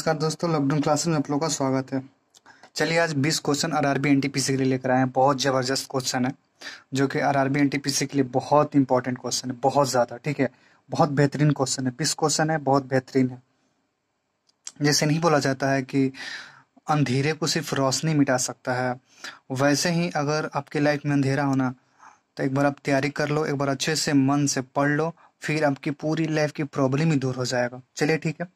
नमस्कार दोस्तों lockdown classes में आप लोगों का स्वागत है चलिए आज 20 question R R B N T P C के लिए लेकर आए हैं बहुत ज़बरदस्त क्वेश्चन है जो कि R R B N T P C के लिए बहुत इंपॉर्टेंट क्वेश्चन है बहुत ज़्यादा ठीक है बहुत बेहतरीन क्वेश्चन है बीस क्वेश्चन है बहुत बेहतरीन है जैसे नहीं बोला जाता है कि अंधेरे को सिर्फ रोशनी मिटा सकता है वैसे ही अगर आपके लाइफ में अंधेरा होना तो एक बार आप तैयारी कर लो एक बार अच्छे से मन से पढ़ लो फिर आपकी पूरी लाइफ की प्रॉब्लम ही दूर हो जाएगा चलिए ठीक है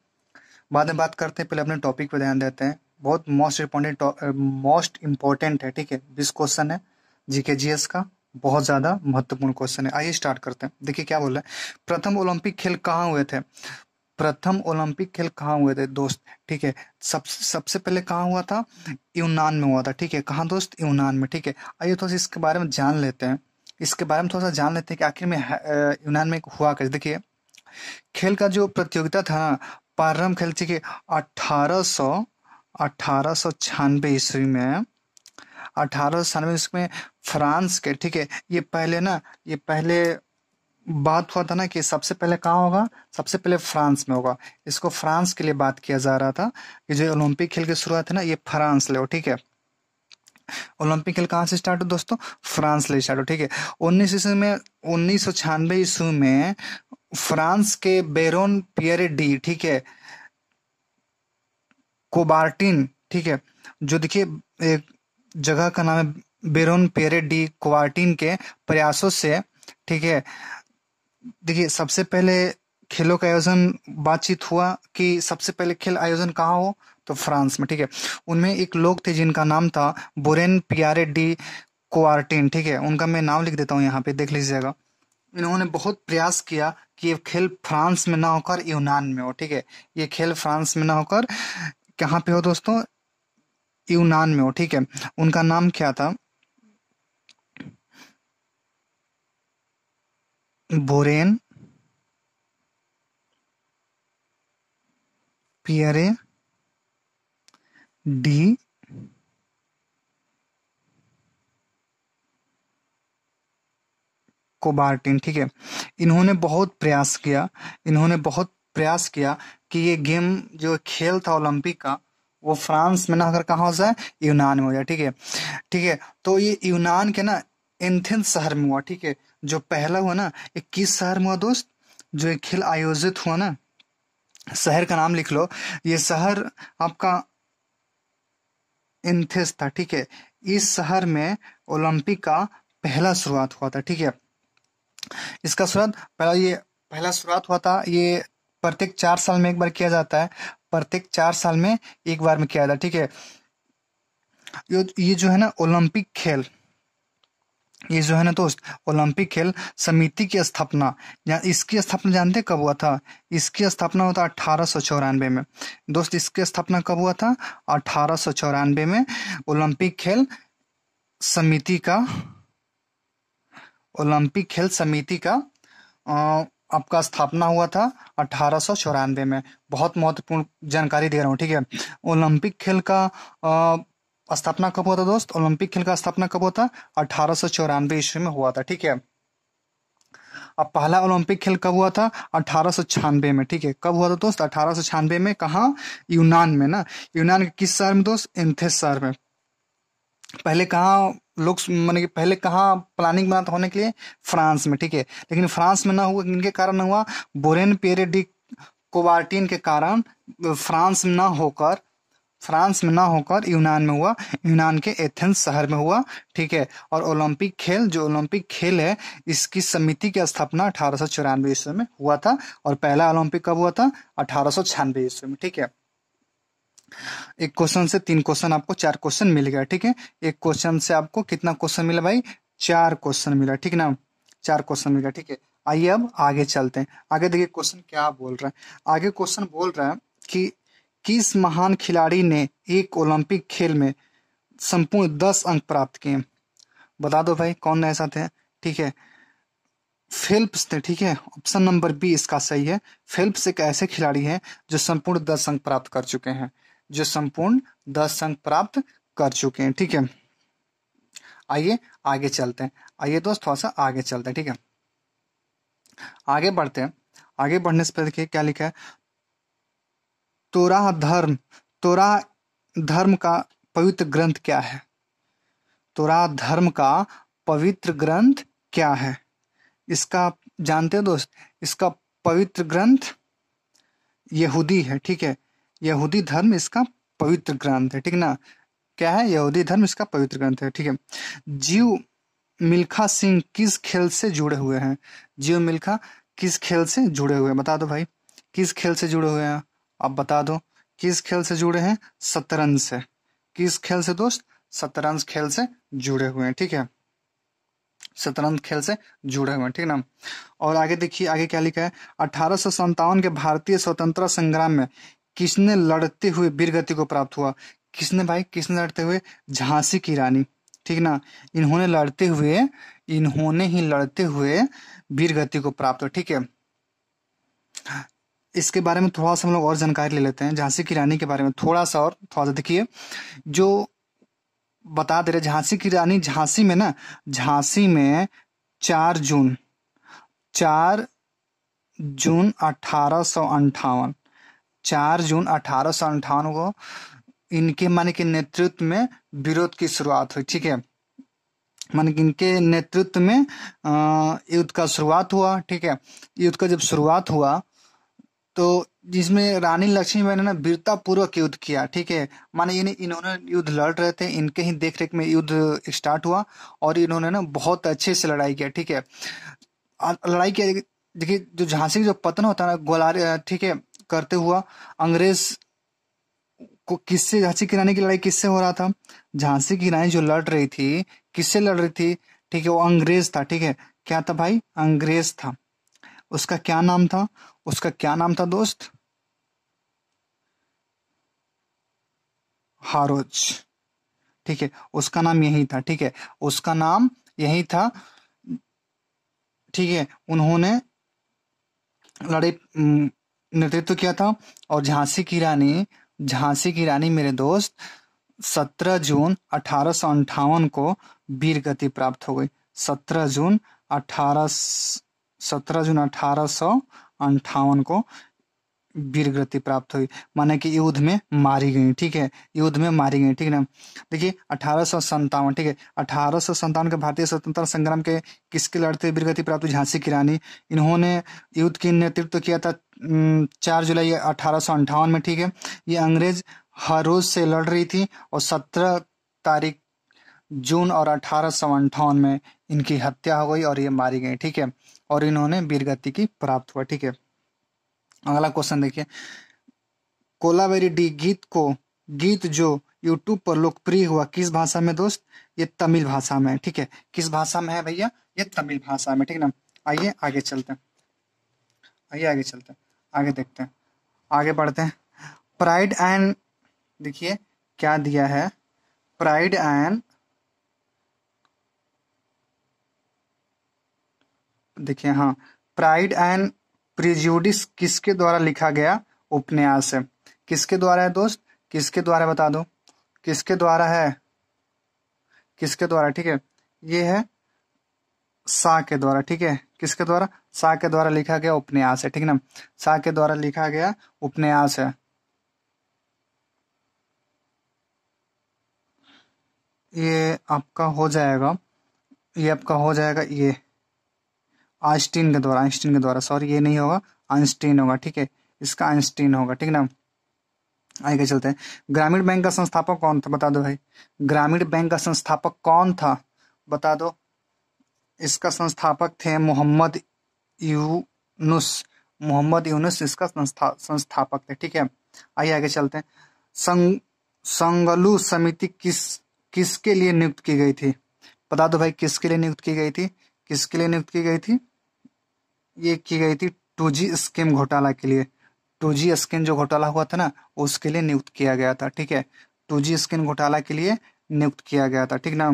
बाद में बात करते हैं पहले अपने टॉपिक पे ध्यान देते हैं बहुत मोस्ट इम्पोर्टेंट मोस्ट इम्पोर्टेंट है ठीक है बीस क्वेश्चन है जीके जीएस का बहुत ज़्यादा महत्वपूर्ण क्वेश्चन है आइए स्टार्ट करते हैं देखिए क्या बोल रहे हैं प्रथम ओलंपिक खेल कहाँ हुए थे प्रथम ओलंपिक खेल कहाँ हुए थे दोस्त ठीक है सब सबसे पहले कहाँ हुआ था यूनान में हुआ था ठीक है कहाँ दोस्त यूनान में ठीक है आइए थोड़ा सा इसके बारे में जान लेते हैं इसके बारे में थोड़ा सा जान लेते हैं कि आखिर में यूनान में हुआ कैसे देखिए खेल का जो प्रतियोगिता था ना खेल थी कि अठारह सौ अठारह सौ छियानवे ईस्वी में अठारह सौ छियानवे ईस्वी में फ्रांस के ठीक है ये पहले ना ये पहले बात हुआ था ना कि सबसे पहले कहाँ होगा सबसे पहले फ्रांस में होगा इसको फ्रांस के लिए बात किया जा रहा था कि जो ओलंपिक खेल की शुरुआत है ना ये फ्रांस ले ठीक है ओलंपिक खेल कहाँ से स्टार्ट हो दोस्तों फ्रांस ले स्टार्ट हो ठीक है उन्नीस ईस्वी में उन्नीस सौ छियानवे ईस्वी में फ्रांस के बेरोन पियर डी ठीक है कोबार्टिन ठीक है जो देखिए एक जगह का नाम है बेरोन पियर डी कोबार्टिन के प्रयासों से ठीक है देखिए सबसे पहले खेलों का आयोजन बातचीत हुआ कि सबसे पहले खेल आयोजन कहाँ हो तो फ्रांस में ठीक है उनमें एक लोग थे जिनका नाम था बोरेन पियारे डी क्वार्टिन ठीक है उनका मैं नाम लिख देता हूँ यहाँ पे देख लीजिएगा इन्होंने बहुत प्रयास किया कि ये खेल फ्रांस में ना होकर यूनान में हो ठीक है ये खेल फ्रांस में ना होकर कहाँ पे हो दोस्तों यूनान में हो ठीक है उनका नाम क्या था बोरेन पियरे डी बार्टिन ठीक है इन्होंने बहुत प्रयास किया इन्होंने बहुत प्रयास किया कि ये गेम जो खेल था ओलंपिक का वो फ्रांस में ना अगर कहाँ हो जाए यूनान में हो जाए ठीक है ठीक है तो ये यूनान के ना एंथेंस शहर में हुआ ठीक है जो पहला हुआ ना ये किस शहर में हुआ दोस्त जो ये खेल आयोजित हुआ ना शहर का नाम लिख लो ये शहर आपका एंथेस था ठीक है इस शहर में ओलंपिक का पहला शुरुआत हुआ था ठीक है इसका सुरात पहला ये पहला शुरुआत हुआ था ये प्रत्येक चार साल में एक बार किया जाता है प्रत्येक चार साल में एक बार में किया जाता है ठीक है ये जो है ना ओलंपिक खेल ये जो है ना दोस्त ओलंपिक खेल समिति की स्थापना या इसकी स्थापना जानते कब हुआ था इसकी स्थापना होता अठारह सौ चौरानवे में दोस्त इसकी स्थापना कब हुआ था अठारह सौ चौरानवे में ओलंपिक खेल समिति का ओलंपिक खेल समिति का आपका स्थापना हुआ था अठारह में बहुत महत्वपूर्ण जानकारी दे रहा हूँ ठीक है ओलंपिक खेल का स्थापना कब हुआ था दोस्त ओलंपिक खेल का स्थापना कब हुआ था अठारह ईस्वी में हुआ था ठीक है अब पहला ओलंपिक खेल कब हुआ था अठारह में ठीक है कब हुआ था दोस्त अठारह में कहा यूनान में ना यूनान के किस शहर में दोस्त एंथेस शहर में पहले कहाँ लोग मैंने कि पहले कहाँ प्लानिंग बना था होने के लिए फ्रांस में ठीक है लेकिन फ्रांस में ना हुआ इनके कारण हुआ बोरेन पेरेडी कोबार्टिन के कारण फ्रांस में ना होकर फ्रांस में ना होकर यूनान में हुआ यूनान के एथेंस शहर में हुआ ठीक है और ओलंपिक खेल जो ओलंपिक खेल है इसकी समिति की स्थापना अठारह ईस्वी में हुआ था और पहला ओलंपिक कब हुआ था अठारह ईस्वी में ठीक है एक क्वेश्चन से तीन क्वेश्चन आपको चार क्वेश्चन मिल गया ठीक है एक क्वेश्चन से आपको कितना क्वेश्चन मिला भाई चार क्वेश्चन मिला ठीक ना चार क्वेश्चन मिला ठीक है आइए अब आगे चलते हैं आगे देखिए क्वेश्चन क्या बोल रहा है आगे क्वेश्चन बोल रहा है कि किस महान खिलाड़ी ने एक ओलंपिक खेल में संपूर्ण दस अंक प्राप्त किए बता दो भाई कौन ऐसा थे ठीक है फेल्प्स थे ठीक है ऑप्शन नंबर बी इसका सही है फेल्प्स एक ऐसे खिलाड़ी हैं जो संपूर्ण दस अंक प्राप्त कर चुके हैं जो संपूर्ण दस अंक प्राप्त कर चुके हैं ठीक है आइए आगे चलते हैं आइए दोस्त थोड़ा सा आगे चलते हैं ठीक है आगे बढ़ते हैं आगे बढ़ने से पहले देखिए क्या लिखा है तोरा धर्म तोरा धर्म का पवित्र ग्रंथ क्या है तोरा धर्म का पवित्र ग्रंथ क्या है इसका जानते हैं दोस्त इसका पवित्र ग्रंथ यहूदी है ठीक है यहूदी धर्म इसका पवित्र ग्रंथ है ठीक ना क्या है यहूदी धर्म इसका पवित्र ग्रंथ है ठीक है जीव मिल्खा सिंह किस खेल से जुड़े हुए हैं जीव मिल्खा किस खेल से जुड़े हुए हैं बता दो भाई किस खेल से जुड़े हुए हैं आप बता दो किस खेल से जुड़े हैं शतरंज से किस खेल से दोस्त शतरंज खेल से जुड़े हुए हैं ठीक है शतरंज खेल से जुड़े हुए हैं ठीक ना और आगे देखिए आगे क्या लिखा है अठारह के भारतीय स्वतंत्रता संग्राम में किसने लड़ते हुए वीरगति को प्राप्त हुआ किसने भाई किसने लड़ते हुए झांसी की रानी ठीक ना इन्होंने लड़ते हुए इन्होंने ही लड़ते हुए वीर गति को प्राप्त हुआ ठीक है इसके बारे में थोड़ा सा हम लोग और जानकारी ले लेते हैं झांसी की रानी के बारे में थोड़ा सा और थोड़ा सा देखिए जो बता दे रहे झांसी की रानी झांसी में ना झांसी में चार जून चार जून अठारह सौ अंठावन चार जून अठारह सौ को इनके मान के नेतृत्व में विरोध की शुरुआत हुई ठीक है मान कि इनके नेतृत्व में युद्ध का शुरुआत हुआ ठीक है युद्ध का जब शुरुआत हुआ तो जिसमें रानी लक्ष्मीबाई ने ना पूर्वक युद्ध किया ठीक है माने ये इन्होंने युद्ध लड़ रहे थे इनके ही देखरेख में युद्ध स्टार्ट हुआ और इन्होंने ना बहुत अच्छे से लड़ाई किया ठीक है लड़ाई किया देखिए जो झांसी का जो पतन होता है ना गोलारी ठीक है करते हुआ अंग्रेज को किससे झांसी की रानी की लड़ाई किससे हो रहा था झांसी की रानी जो लड़ रही थी किससे लड़ रही थी ठीक है वो अंग्रेज था ठीक है क्या था भाई अंग्रेज था उसका क्या नाम था उसका क्या नाम था दोस्त हारोज ठीक है उसका नाम यही था ठीक है उसका नाम यही था ठीक है उन्होंने लड़ाई नेतृत्व किया था और झांसी की रानी झांसी की रानी मेरे दोस्त 17 जून अठारह को वीर गति प्राप्त हो गई 17 जून अठारह सत्रह जून अठारह को वीरगति प्राप्त हुई माने कि युद्ध में मारी गई ठीक है युद्ध में मारी गई ठीक है ना देखिए अठारह ठीक है अठारह के भारतीय स्वतंत्रता संग्राम के किसके लड़ते वीरगति प्राप्त हुई झांसी की रानी इन्होंने युद्ध की नेतृत्व किया था चार जुलाई अठारह में ठीक है ये अंग्रेज हर रोज से लड़ रही थी और सत्रह तारीख जून और अठारह में इनकी हत्या हो गई और ये मारी गई ठीक है और इन्होंने वीरगति की प्राप्त हुआ ठीक है अगला क्वेश्चन देखिए कोलावेरी डी गीत को गीत जो यूट्यूब पर लोकप्रिय हुआ किस भाषा में दोस्त ये तमिल भाषा में ठीक है किस भाषा में है भैया ये तमिल भाषा में ठीक है ना आइए आगे चलते हैं आइए आगे चलते हैं आगे देखते हैं आगे बढ़ते हैं प्राइड एंड देखिए क्या दिया है प्राइड एंड देखिए हाँ प्राइड एंड प्रिजोडिस किसके द्वारा लिखा गया उपन्यास है किसके द्वारा है दोस्त किसके द्वारा बता दो किसके द्वारा है किसके द्वारा ठीक है ये है सा के द्वारा ठीक है किसके द्वारा सा के द्वारा लिखा गया उपन्यास है ठीक है ना सा के द्वारा लिखा गया उपन्यास है ये आपका हो जाएगा ये आपका हो जाएगा ये आइंस्टीन के द्वारा आइंस्टीन के द्वारा सॉरी ये नहीं होगा आइंस्टीन होगा ठीक है इसका आइंस्टीन होगा ठीक ना आगे चलते हैं ग्रामीण बैंक का संस्थापक कौन था बता दो भाई ग्रामीण बैंक का संस्थापक कौन था बता दो इसका संस्थापक थे मोहम्मद यूनुस मोहम्मद यूनुस इसका संस्था संस्थापक थे ठीक है आइए आगे चलते हैं संग संगलू समिति किस किसके लिए नियुक्त की गई थी बता दो भाई किसके लिए नियुक्त की गई थी किसके लिए नियुक्त की गई थी ये की गई थी टू जी स्कीम घोटाला के लिए टू जी स्किन जो घोटाला हुआ था ना उसके लिए नियुक्त किया गया था ठीक है टू जी स्किन घोटाला के लिए नियुक्त किया गया था ठीक ना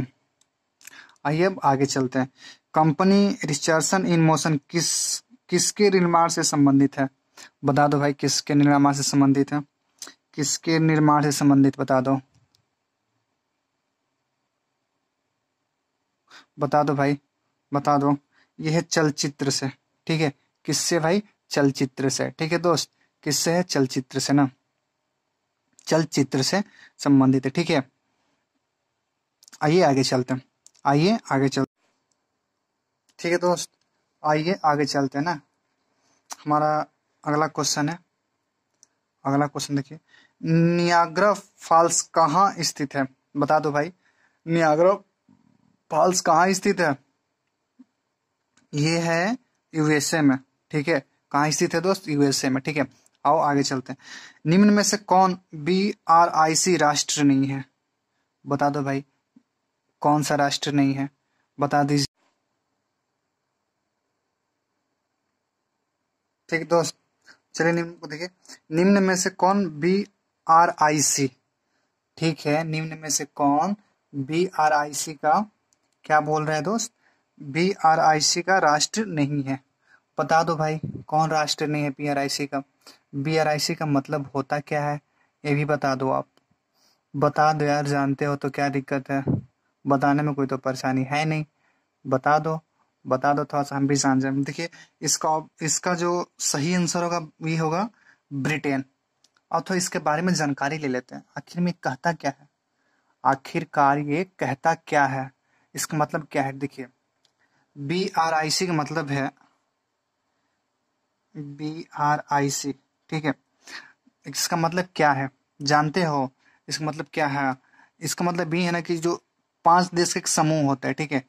आइए अब आगे चलते हैं कंपनी रिचर्सन इन मोशन किस किसके निर्माण से संबंधित है बता दो भाई किसके निर्माण से संबंधित है किसके निर्माण से संबंधित बता दो बता दो भाई बता दो यह चलचित्र से ठीक है किससे भाई चलचित्र से ठीक है दोस्त किससे है चलचित्र से ना चलचित्र से संबंधित है ठीक है आइए आगे चलते हैं आइए आगे चलते ठीक है दोस्त आइए आगे चलते हैं ना हमारा अगला क्वेश्चन है अगला क्वेश्चन देखिए नियाग्रा फॉल्स कहाँ स्थित है बता दो भाई नियाग्रा फॉल्स कहाँ स्थित है ये है यूएसए में ठीक है कहाँ स्थित है दोस्त यूएसए में ठीक है आओ आगे चलते हैं निम्न में से कौन बी आर आई सी राष्ट्र नहीं है बता दो भाई कौन सा राष्ट्र नहीं है बता दीजिए ठीक दोस्त चलिए निम्न को देखिए निम्न में से कौन बी आर आई सी ठीक है निम्न में से कौन बी आर आई सी का क्या बोल रहे हैं दोस्त भी सी का राष्ट्र नहीं है बता दो भाई कौन राष्ट्र नहीं है सी का सी का मतलब होता क्या है ये भी बता दो आप बता दो यार जानते हो तो क्या दिक्कत है बताने में कोई तो परेशानी है नहीं बता दो बता दो थोड़ा तो सा हम भी जान जाए देखिए इसका इसका जो सही आंसर होगा ये होगा ब्रिटेन और तो इसके बारे में जानकारी ले लेते हैं आखिर में कहता क्या है आखिरकार ये कहता क्या है इसका मतलब क्या है देखिए बी आर आई सी का मतलब है बी आर आई सी ठीक है इसका मतलब क्या है जानते हो इसका मतलब क्या है इसका मतलब ये है ना कि जो पांच देश का एक समूह होता है ठीक है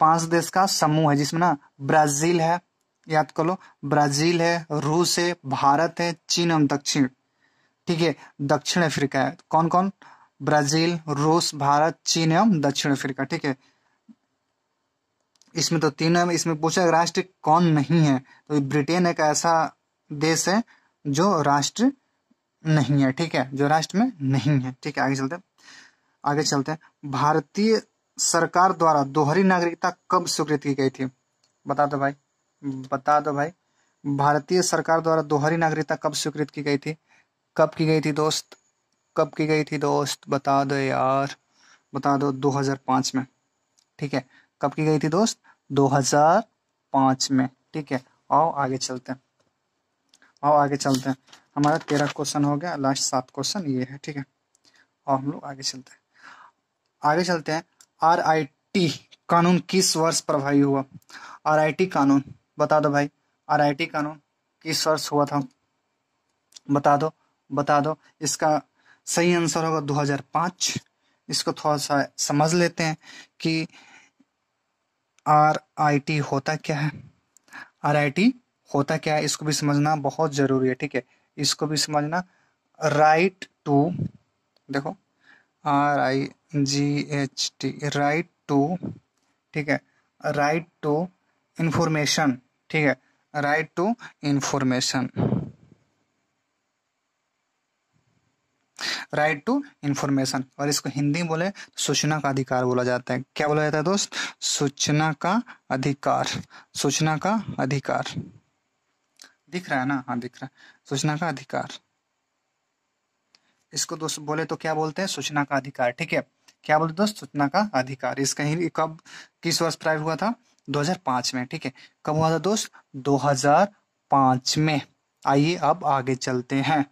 पांच देश का समूह है जिसमें ना ब्राजील है याद कर लो ब्राजील है रूस है भारत है चीन एवं दक्षिण ठीक है दक्षिण अफ्रीका है कौन कौन ब्राजील रूस भारत चीन एवं दक्षिण अफ्रीका ठीक है इसमें तो तीन है इसमें पूछा राष्ट्र कौन नहीं है तो ब्रिटेन एक ऐसा देश है जो राष्ट्र नहीं है ठीक है जो राष्ट्र में नहीं है ठीक है आगे चलते आगे चलते हैं भारतीय सरकार द्वारा दोहरी नागरिकता कब स्वीकृत की गई थी बता दो भाई बता दो भाई भारतीय सरकार द्वारा दोहरी नागरिकता कब स्वीकृत की गई थी कब की गई थी दोस्त कब की गई थी दोस्त बता दो यार बता दो 2005 में ठीक है कब की गई थी दोस्त 2005 में ठीक है आओ आगे चलते हैं आओ आगे चलते हैं हमारा तेरह क्वेश्चन हो गया लास्ट सात क्वेश्चन ये है ठीक है और हम लोग आगे चलते हैं आगे चलते हैं आर कानून किस वर्ष प्रभावी हुआ आर कानून बता दो भाई आर कानून किस वर्ष हुआ था बता दो बता दो इसका सही आंसर होगा 2005 इसको थोड़ा सा समझ लेते हैं कि आर आई टी होता क्या है आर आई टी होता क्या है इसको भी समझना बहुत ज़रूरी है ठीक है इसको भी समझना राइट टू देखो R I G H T right to ठीक है राइट टू इंफॉर्मेशन ठीक है right to information right to information और इसको हिंदी बोले तो सूचना का अधिकार बोला जाता है क्या बोला जाता है दोस्त सूचना का अधिकार सूचना का अधिकार दिख रहा है ना हाँ दिख रहा है सूचना का अधिकार इसको दोस्त बोले तो क्या बोलते हैं सूचना का अधिकार ठीक है क्या बोलते दोस्त सूचना का अधिकार इसका ही कब किस वर्ष प्राइव हुआ था 2005 में ठीक है कब हुआ था दोस्त 2005 में आइए अब आगे चलते हैं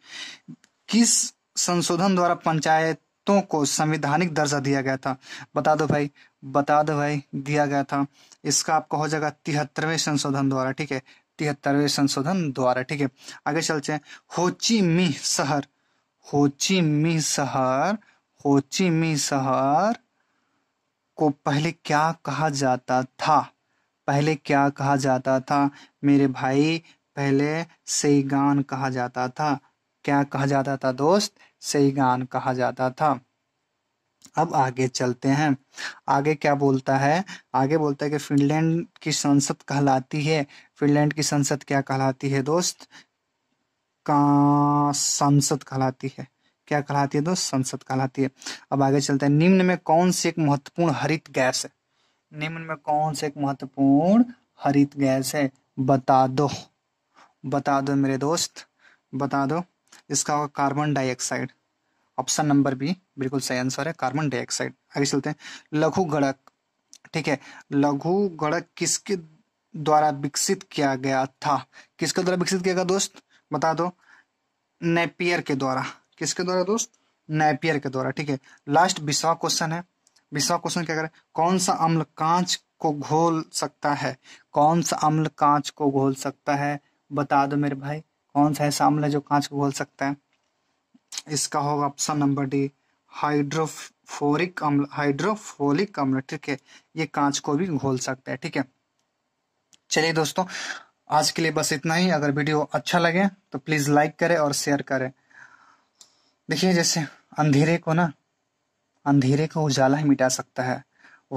किस संशोधन द्वारा पंचायतों को संवैधानिक दर्जा दिया गया था बता दो भाई बता दो भाई दिया गया था इसका आपका हो जाएगा तिहत्तरवें संशोधन द्वारा ठीक है तिहत्तरवें संशोधन द्वारा ठीक है आगे चलते हैं होची मी शहर होची मी शहर होची मी शहर को पहले क्या कहा जाता था पहले क्या कहा जाता था मेरे भाई पहले सेगान कहा जाता था क्या कहा जाता था दोस्त सही गान कहा जाता था अब आगे चलते हैं आगे क्या बोलता है आगे बोलता है कि फिनलैंड की संसद कहलाती है फिनलैंड की संसद क्या कहलाती है दोस्त का संसद कहलाती है क्या कहलाती है दोस्त संसद कहलाती है अब आगे चलते हैं निम्न में कौन सी एक महत्वपूर्ण हरित गैस है निम्न में कौन से एक महत्वपूर्ण हरित गैस है बता दो बता दो मेरे दोस्त बता दो इसका होगा carbon dioxide option number B बिल्कुल सही आंसर है कार्बन डाइऑक्साइड आगे चलते हैं लघु गड़क ठीक है लघु गणक किसके द्वारा विकसित किया गया था किसके द्वारा विकसित किया गया दोस्त बता दो नेपियर के द्वारा किसके द्वारा दोस्त नेपियर के द्वारा ठीक है लास्ट बीसवा क्वेश्चन है बीसवा क्वेश्चन क्या करें कौन सा अम्ल कांच को घोल सकता है कौन सा अम्ल कांच को घोल सकता है बता दो मेरे भाई कौन सा ऐसा अम्ल है जो कांच को घोल सकता है इसका होगा ऑप्शन नंबर डी हाइड्रोफोरिक अम्ल हाइड्रोफोलिक अम्ल ठीक है ये कांच को भी घोल सकता है ठीक है चलिए दोस्तों आज के लिए बस इतना ही अगर वीडियो अच्छा लगे तो प्लीज लाइक करें और शेयर करें देखिए जैसे अंधेरे को ना अंधेरे को उजाला ही मिटा सकता है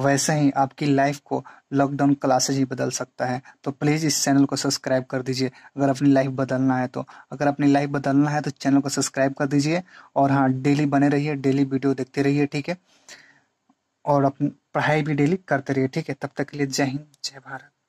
वैसे ही आपकी लाइफ को लॉकडाउन क्लासेज ही बदल सकता है तो प्लीज़ इस चैनल को सब्सक्राइब कर दीजिए अगर अपनी लाइफ बदलना है तो अगर अपनी लाइफ बदलना है तो चैनल को सब्सक्राइब कर दीजिए और हाँ डेली बने रहिए डेली वीडियो देखते रहिए ठीक है और अपनी पढ़ाई भी डेली करते रहिए ठीक है तब तक के लिए जय हिंद जय भारत